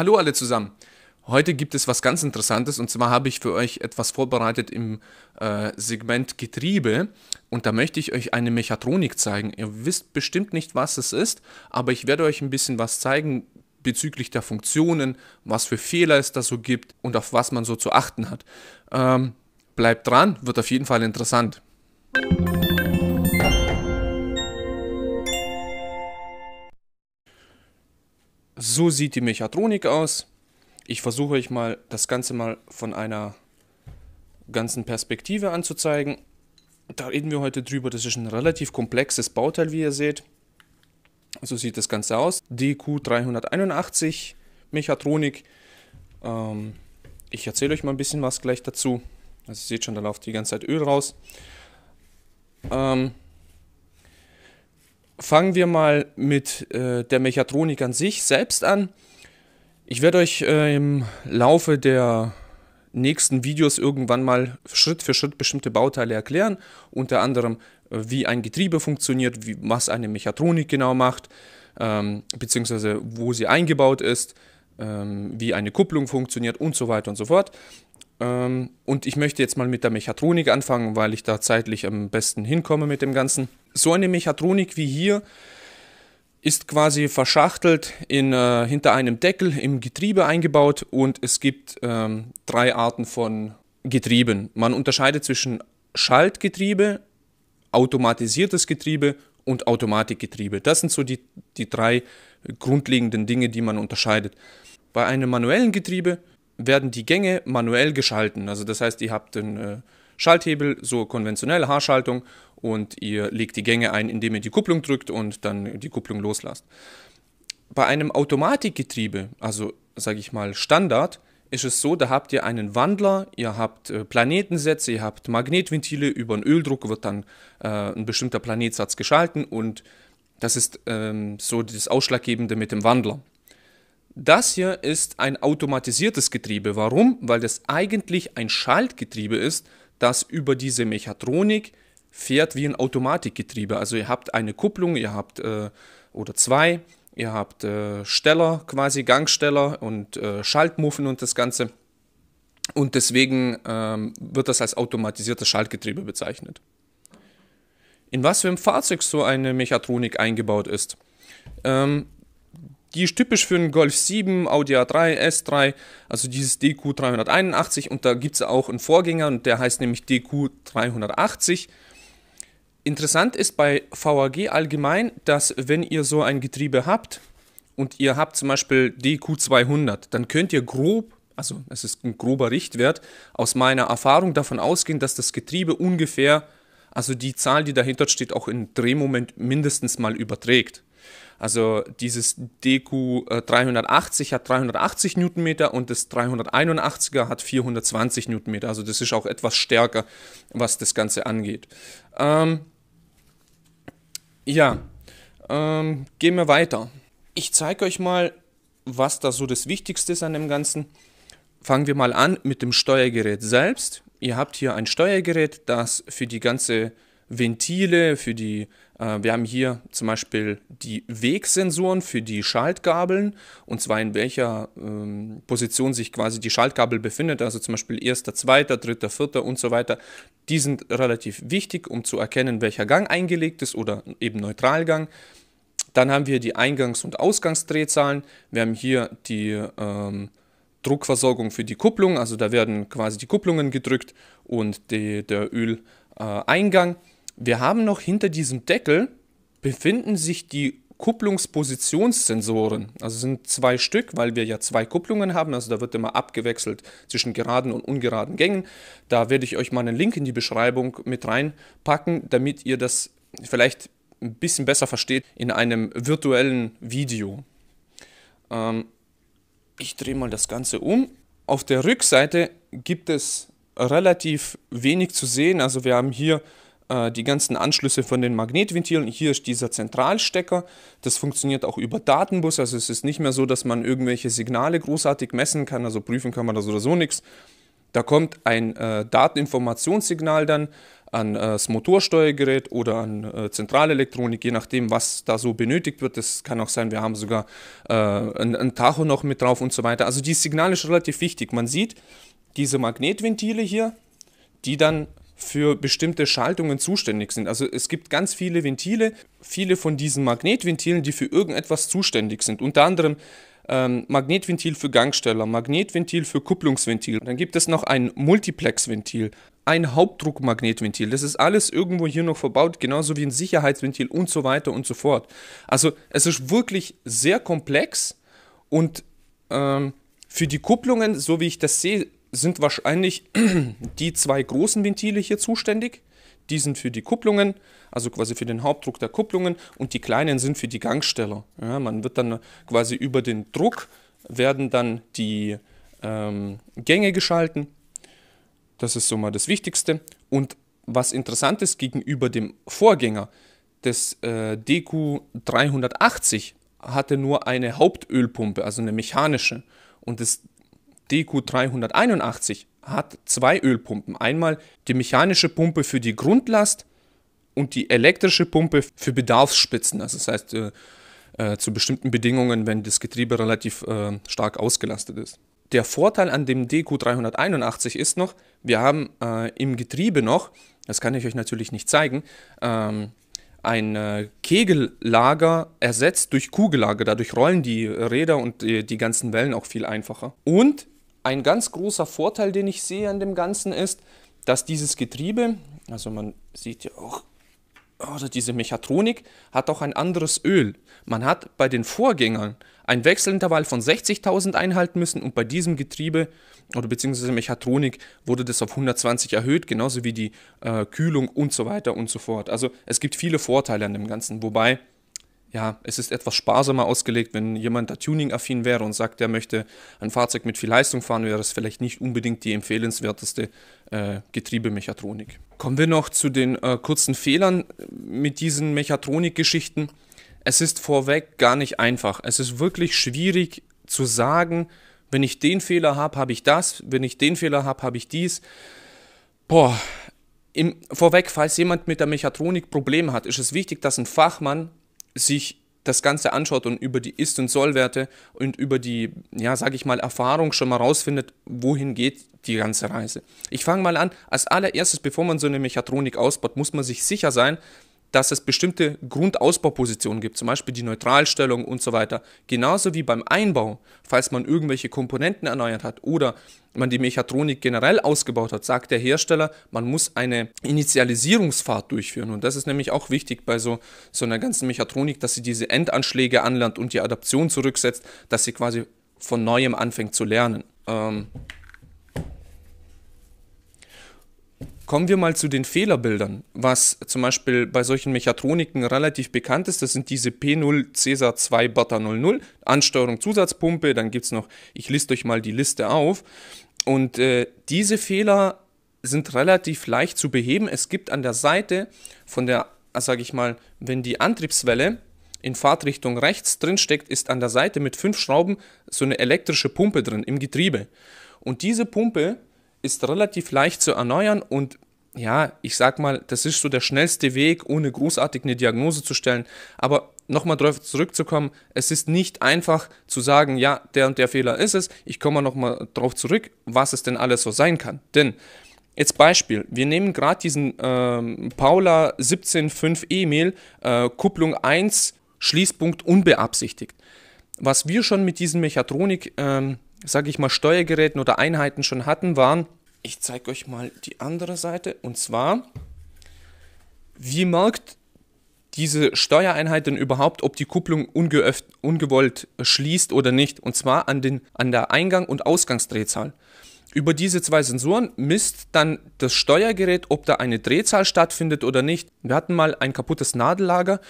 Hallo alle zusammen. Heute gibt es was ganz Interessantes und zwar habe ich für euch etwas vorbereitet im äh, Segment Getriebe und da möchte ich euch eine Mechatronik zeigen. Ihr wisst bestimmt nicht, was es ist, aber ich werde euch ein bisschen was zeigen bezüglich der Funktionen, was für Fehler es da so gibt und auf was man so zu achten hat. Ähm, bleibt dran, wird auf jeden Fall interessant. Musik so sieht die Mechatronik aus. Ich versuche euch mal das Ganze mal von einer ganzen Perspektive anzuzeigen. Da reden wir heute drüber. Das ist ein relativ komplexes Bauteil, wie ihr seht. So sieht das Ganze aus. DQ381 Mechatronik. Ähm, ich erzähle euch mal ein bisschen was gleich dazu. Also ihr seht schon, da läuft die ganze Zeit Öl raus. Ähm, Fangen wir mal mit äh, der Mechatronik an sich selbst an. Ich werde euch äh, im Laufe der nächsten Videos irgendwann mal Schritt für Schritt bestimmte Bauteile erklären, unter anderem äh, wie ein Getriebe funktioniert, wie, was eine Mechatronik genau macht, ähm, beziehungsweise wo sie eingebaut ist, ähm, wie eine Kupplung funktioniert und so weiter und so fort. Ähm, und ich möchte jetzt mal mit der Mechatronik anfangen, weil ich da zeitlich am besten hinkomme mit dem Ganzen so eine Mechatronik wie hier ist quasi verschachtelt in, äh, hinter einem Deckel im Getriebe eingebaut und es gibt ähm, drei Arten von Getrieben. Man unterscheidet zwischen Schaltgetriebe, automatisiertes Getriebe und Automatikgetriebe. Das sind so die, die drei grundlegenden Dinge, die man unterscheidet. Bei einem manuellen Getriebe werden die Gänge manuell geschalten. Also das heißt, ihr habt einen äh, Schalthebel, so konventionelle Haarschaltung und ihr legt die Gänge ein, indem ihr die Kupplung drückt und dann die Kupplung loslasst. Bei einem Automatikgetriebe, also sage ich mal Standard, ist es so, da habt ihr einen Wandler, ihr habt äh, Planetensätze, ihr habt Magnetventile, über einen Öldruck wird dann äh, ein bestimmter Planetsatz geschalten und das ist ähm, so das Ausschlaggebende mit dem Wandler. Das hier ist ein automatisiertes Getriebe. Warum? Weil das eigentlich ein Schaltgetriebe ist, das über diese Mechatronik fährt wie ein Automatikgetriebe. Also ihr habt eine Kupplung, ihr habt äh, oder zwei, ihr habt äh, Steller quasi, Gangsteller und äh, Schaltmuffen und das Ganze. Und deswegen ähm, wird das als automatisiertes Schaltgetriebe bezeichnet. In was für ein Fahrzeug so eine Mechatronik eingebaut ist. Ähm, die ist typisch für einen Golf 7, Audi A3, S3, also dieses DQ381 und da gibt es auch einen Vorgänger und der heißt nämlich DQ380 Interessant ist bei VAG allgemein, dass wenn ihr so ein Getriebe habt und ihr habt zum Beispiel DQ200, dann könnt ihr grob, also es ist ein grober Richtwert, aus meiner Erfahrung davon ausgehen, dass das Getriebe ungefähr, also die Zahl, die dahinter steht, auch im Drehmoment mindestens mal überträgt. Also dieses DQ380 äh, hat 380 Newtonmeter und das 381er hat 420 Newtonmeter. Also das ist auch etwas stärker, was das Ganze angeht. Ähm, ja, ähm, gehen wir weiter. Ich zeige euch mal, was da so das Wichtigste ist an dem Ganzen. Fangen wir mal an mit dem Steuergerät selbst. Ihr habt hier ein Steuergerät, das für die ganze Ventile, für die äh, wir haben hier zum Beispiel die Wegsensoren für die Schaltgabeln und zwar in welcher ähm, Position sich quasi die Schaltgabel befindet, also zum Beispiel erster, zweiter, dritter, vierter und so weiter. Die sind relativ wichtig, um zu erkennen, welcher Gang eingelegt ist oder eben Neutralgang. Dann haben wir die Eingangs- und Ausgangsdrehzahlen. Wir haben hier die ähm, Druckversorgung für die Kupplung, also da werden quasi die Kupplungen gedrückt und die, der Öleingang. Äh, wir haben noch hinter diesem Deckel befinden sich die Kupplungspositionssensoren. Also sind zwei Stück, weil wir ja zwei Kupplungen haben. Also da wird immer abgewechselt zwischen geraden und ungeraden Gängen. Da werde ich euch mal einen Link in die Beschreibung mit reinpacken, damit ihr das vielleicht ein bisschen besser versteht in einem virtuellen Video. Ähm, ich drehe mal das Ganze um. Auf der Rückseite gibt es relativ wenig zu sehen. Also wir haben hier äh, die ganzen Anschlüsse von den Magnetventilen. Hier ist dieser Zentralstecker. Das funktioniert auch über Datenbus. Also es ist nicht mehr so, dass man irgendwelche Signale großartig messen kann. Also prüfen kann man das oder so nichts. Da kommt ein äh, Dateninformationssignal dann an äh, das Motorsteuergerät oder an äh, Zentralelektronik, je nachdem, was da so benötigt wird. Das kann auch sein, wir haben sogar äh, ein, ein Tacho noch mit drauf und so weiter. Also dieses Signal ist relativ wichtig. Man sieht diese Magnetventile hier, die dann für bestimmte Schaltungen zuständig sind. Also es gibt ganz viele Ventile, viele von diesen Magnetventilen, die für irgendetwas zuständig sind. Unter anderem ähm, Magnetventil für Gangsteller, Magnetventil für Kupplungsventil. Dann gibt es noch ein Multiplexventil, ein Hauptdruckmagnetventil. Das ist alles irgendwo hier noch verbaut, genauso wie ein Sicherheitsventil und so weiter und so fort. Also es ist wirklich sehr komplex und ähm, für die Kupplungen, so wie ich das sehe, sind wahrscheinlich die zwei großen Ventile hier zuständig. Die sind für die Kupplungen, also quasi für den Hauptdruck der Kupplungen und die kleinen sind für die Gangsteller. Ja, man wird dann quasi über den Druck werden dann die ähm, Gänge geschalten. Das ist so mal das Wichtigste. Und was interessant ist gegenüber dem Vorgänger, das äh, DQ380 hatte nur eine Hauptölpumpe, also eine mechanische. Und das DQ381 hat zwei Ölpumpen. Einmal die mechanische Pumpe für die Grundlast und die elektrische Pumpe für Bedarfsspitzen. Also das heißt, äh, äh, zu bestimmten Bedingungen, wenn das Getriebe relativ äh, stark ausgelastet ist. Der Vorteil an dem DQ381 ist noch, wir haben äh, im Getriebe noch, das kann ich euch natürlich nicht zeigen, ähm, ein äh, Kegellager ersetzt durch Kugellager. Dadurch rollen die Räder und die, die ganzen Wellen auch viel einfacher. Und ein ganz großer Vorteil, den ich sehe an dem Ganzen ist, dass dieses Getriebe, also man sieht ja auch, oder also diese Mechatronik hat auch ein anderes Öl. Man hat bei den Vorgängern ein Wechselintervall von 60.000 einhalten müssen und bei diesem Getriebe oder beziehungsweise Mechatronik wurde das auf 120 erhöht, genauso wie die äh, Kühlung und so weiter und so fort. Also es gibt viele Vorteile an dem Ganzen, wobei ja, es ist etwas sparsamer ausgelegt, wenn jemand da tuning-affin wäre und sagt, er möchte ein Fahrzeug mit viel Leistung fahren, wäre es vielleicht nicht unbedingt die empfehlenswerteste äh, Getriebemechatronik. Kommen wir noch zu den äh, kurzen Fehlern äh, mit diesen Mechatronik-Geschichten. Es ist vorweg gar nicht einfach. Es ist wirklich schwierig zu sagen, wenn ich den Fehler habe, habe ich das, wenn ich den Fehler habe, habe ich dies. Boah, im, vorweg, falls jemand mit der Mechatronik Probleme hat, ist es wichtig, dass ein Fachmann sich das Ganze anschaut und über die Ist- und Sollwerte und über die, ja, sage ich mal, Erfahrung schon mal rausfindet, wohin geht die ganze Reise. Ich fange mal an, als allererstes, bevor man so eine Mechatronik ausbaut, muss man sich sicher sein, dass es bestimmte Grundausbaupositionen gibt, zum Beispiel die Neutralstellung und so weiter. Genauso wie beim Einbau, falls man irgendwelche Komponenten erneuert hat oder man die Mechatronik generell ausgebaut hat, sagt der Hersteller, man muss eine Initialisierungsfahrt durchführen. Und das ist nämlich auch wichtig bei so, so einer ganzen Mechatronik, dass sie diese Endanschläge anlernt und die Adaption zurücksetzt, dass sie quasi von neuem anfängt zu lernen. Ähm, Kommen wir mal zu den Fehlerbildern. Was zum Beispiel bei solchen Mechatroniken relativ bekannt ist, das sind diese P0 Cäsar 2 Butter 00, Ansteuerung Zusatzpumpe, dann gibt es noch, ich liste euch mal die Liste auf. Und äh, diese Fehler sind relativ leicht zu beheben. Es gibt an der Seite von der, sage ich mal, wenn die Antriebswelle in Fahrtrichtung rechts drin steckt, ist an der Seite mit fünf Schrauben so eine elektrische Pumpe drin im Getriebe. Und diese Pumpe ist relativ leicht zu erneuern und ja, ich sag mal, das ist so der schnellste Weg, ohne großartig eine Diagnose zu stellen. Aber nochmal darauf zurückzukommen, es ist nicht einfach zu sagen, ja, der und der Fehler ist es. Ich komme nochmal darauf zurück, was es denn alles so sein kann. Denn Jetzt Beispiel, wir nehmen gerade diesen ähm, Paula 175 E-Mail, äh, Kupplung 1, Schließpunkt unbeabsichtigt was wir schon mit diesen Mechatronik, ähm, sage ich mal, Steuergeräten oder Einheiten schon hatten, waren, ich zeige euch mal die andere Seite, und zwar, wie merkt diese Steuereinheit denn überhaupt, ob die Kupplung ungewollt schließt oder nicht, und zwar an, den, an der Eingang- und Ausgangsdrehzahl. Über diese zwei Sensoren misst dann das Steuergerät, ob da eine Drehzahl stattfindet oder nicht. Wir hatten mal ein kaputtes Nadellager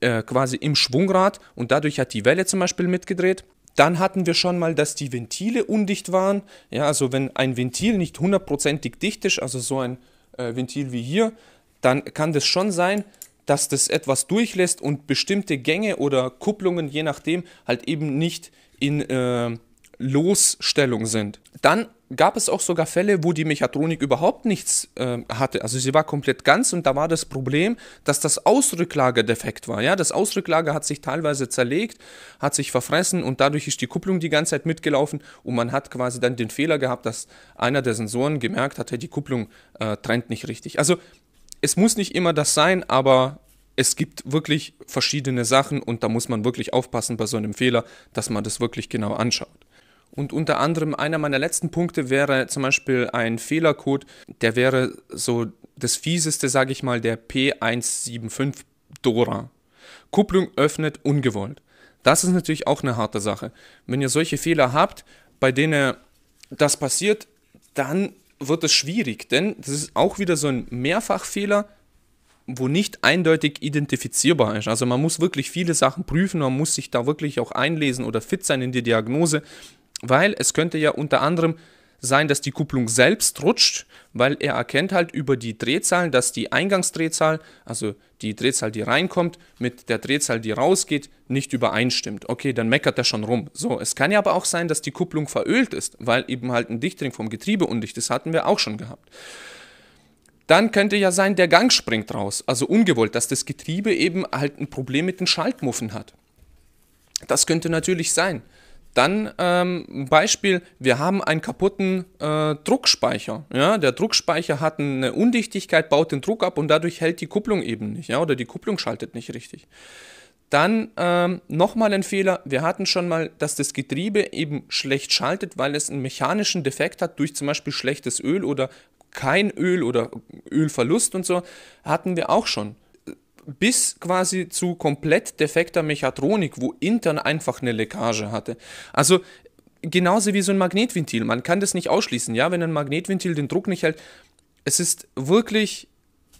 äh, quasi im Schwungrad und dadurch hat die Welle zum Beispiel mitgedreht. Dann hatten wir schon mal, dass die Ventile undicht waren. Ja, also wenn ein Ventil nicht hundertprozentig dicht ist, also so ein äh, Ventil wie hier, dann kann das schon sein, dass das etwas durchlässt und bestimmte Gänge oder Kupplungen, je nachdem, halt eben nicht in äh, Losstellung sind. Dann gab es auch sogar Fälle, wo die Mechatronik überhaupt nichts äh, hatte. Also sie war komplett ganz und da war das Problem, dass das Ausrücklager defekt war. Ja, das Ausrücklager hat sich teilweise zerlegt, hat sich verfressen und dadurch ist die Kupplung die ganze Zeit mitgelaufen und man hat quasi dann den Fehler gehabt, dass einer der Sensoren gemerkt hat, hey, die Kupplung äh, trennt nicht richtig. Also es muss nicht immer das sein, aber es gibt wirklich verschiedene Sachen und da muss man wirklich aufpassen bei so einem Fehler, dass man das wirklich genau anschaut. Und unter anderem einer meiner letzten Punkte wäre zum Beispiel ein Fehlercode, der wäre so das fieseste, sage ich mal, der P175 Dora. Kupplung öffnet ungewollt. Das ist natürlich auch eine harte Sache. Wenn ihr solche Fehler habt, bei denen das passiert, dann wird es schwierig, denn das ist auch wieder so ein Mehrfachfehler, wo nicht eindeutig identifizierbar ist. Also man muss wirklich viele Sachen prüfen, man muss sich da wirklich auch einlesen oder fit sein in die Diagnose, weil es könnte ja unter anderem sein, dass die Kupplung selbst rutscht, weil er erkennt halt über die Drehzahlen, dass die Eingangsdrehzahl, also die Drehzahl, die reinkommt, mit der Drehzahl, die rausgeht, nicht übereinstimmt. Okay, dann meckert er schon rum. So, es kann ja aber auch sein, dass die Kupplung verölt ist, weil eben halt ein Dichtring vom Getriebe undicht ist, hatten wir auch schon gehabt. Dann könnte ja sein, der Gang springt raus, also ungewollt, dass das Getriebe eben halt ein Problem mit den Schaltmuffen hat. Das könnte natürlich sein. Dann ähm, ein Beispiel, wir haben einen kaputten äh, Druckspeicher. Ja? Der Druckspeicher hat eine Undichtigkeit, baut den Druck ab und dadurch hält die Kupplung eben nicht ja? oder die Kupplung schaltet nicht richtig. Dann ähm, nochmal ein Fehler. Wir hatten schon mal, dass das Getriebe eben schlecht schaltet, weil es einen mechanischen Defekt hat durch zum Beispiel schlechtes Öl oder kein Öl oder Ölverlust und so. Hatten wir auch schon bis quasi zu komplett defekter Mechatronik, wo intern einfach eine Leckage hatte. Also genauso wie so ein Magnetventil. Man kann das nicht ausschließen, ja, wenn ein Magnetventil den Druck nicht hält. Es ist wirklich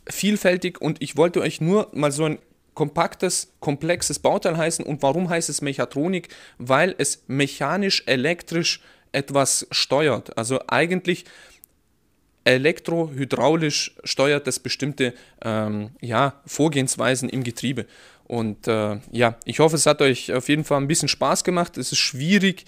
vielfältig und ich wollte euch nur mal so ein kompaktes, komplexes Bauteil heißen. Und warum heißt es Mechatronik? Weil es mechanisch-elektrisch etwas steuert. Also eigentlich elektrohydraulisch steuert das bestimmte ähm, ja, Vorgehensweisen im Getriebe. Und äh, ja, ich hoffe, es hat euch auf jeden Fall ein bisschen Spaß gemacht. Es ist schwierig,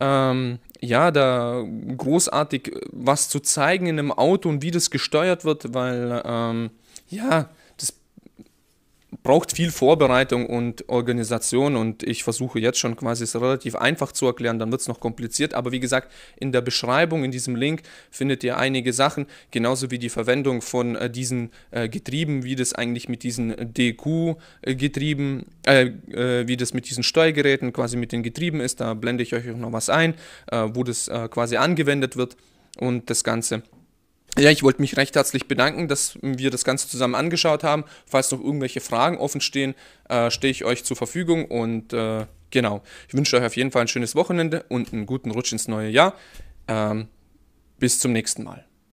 ähm, ja, da großartig was zu zeigen in einem Auto und wie das gesteuert wird, weil ähm, ja, braucht viel Vorbereitung und Organisation und ich versuche jetzt schon quasi es relativ einfach zu erklären, dann wird es noch kompliziert, aber wie gesagt, in der Beschreibung, in diesem Link findet ihr einige Sachen, genauso wie die Verwendung von äh, diesen äh, Getrieben, wie das eigentlich mit diesen äh, DQ-Getrieben, äh, äh, äh, wie das mit diesen Steuergeräten quasi mit den Getrieben ist, da blende ich euch noch was ein, wo das quasi angewendet wird und das Ganze. Ja, ich wollte mich recht herzlich bedanken, dass wir das Ganze zusammen angeschaut haben. Falls noch irgendwelche Fragen offen stehen, äh, stehe ich euch zur Verfügung und äh, genau. Ich wünsche euch auf jeden Fall ein schönes Wochenende und einen guten Rutsch ins neue Jahr. Ähm, bis zum nächsten Mal.